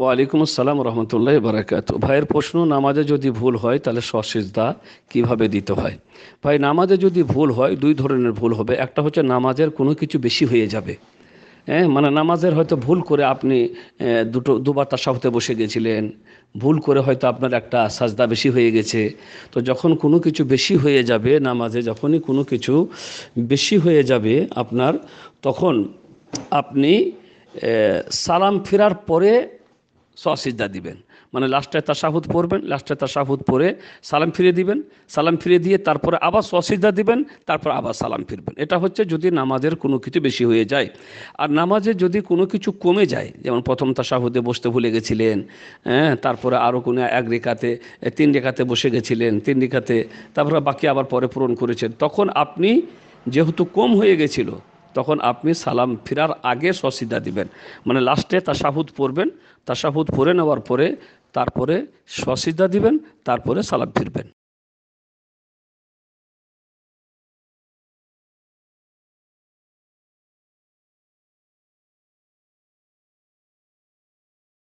ওয়ালাইকুম আসসালাম রহমতুল্লাহ বারাকাত ভাইয়ের প্রশ্ন নামাজে যদি ভুল হয় তাহলে সসিজদা কিভাবে দিতে হয় ভাই নামাজে যদি ভুল হয় দুই ধরনের ভুল হবে একটা হচ্ছে নামাজের কোনো কিছু বেশি হয়ে যাবে হ্যাঁ মানে নামাজের হয়তো ভুল করে আপনি দুটো দুবার তার হতে বসে গেছিলেন ভুল করে হয়তো আপনার একটা সাজদা বেশি হয়ে গেছে তো যখন কোনো কিছু বেশি হয়ে যাবে নামাজে যখনই কোনো কিছু বেশি হয়ে যাবে আপনার তখন আপনি সালাম ফেরার পরে সসিজদা দিবেন মানে লাস্টে তাসাহুদ পরবেন লাস্টে তার তাসাহুদ পরে সালাম ফিরিয়ে দিবেন সালাম ফিরিয়ে দিয়ে তারপরে আবার সসিজদা দিবেন তারপর আবার সালাম ফিরবেন এটা হচ্ছে যদি নামাজের কোনো কিছু বেশি হয়ে যায় আর নামাজে যদি কোনো কিছু কমে যায় যেমন প্রথম সাহুদে বসতে ভুলে গেছিলেন হ্যাঁ তারপরে আরও কোনো এক রেখাতে তিন রেখাতে বসে গেছিলেন তিন রেখাতে তারপরে বাকি আবার পরে পূরণ করেছেন তখন আপনি যেহেতু কম হয়ে গেছিলো তখন আপনি সালাম ফিরার আগে সসিদা দিবেন মানে লাস্টে তাসাহুদ পরবেন তাসাহুদ পরে নেওয়ার পরে তারপরে সসিদা দিবেন তারপরে সালাম ফিরবেন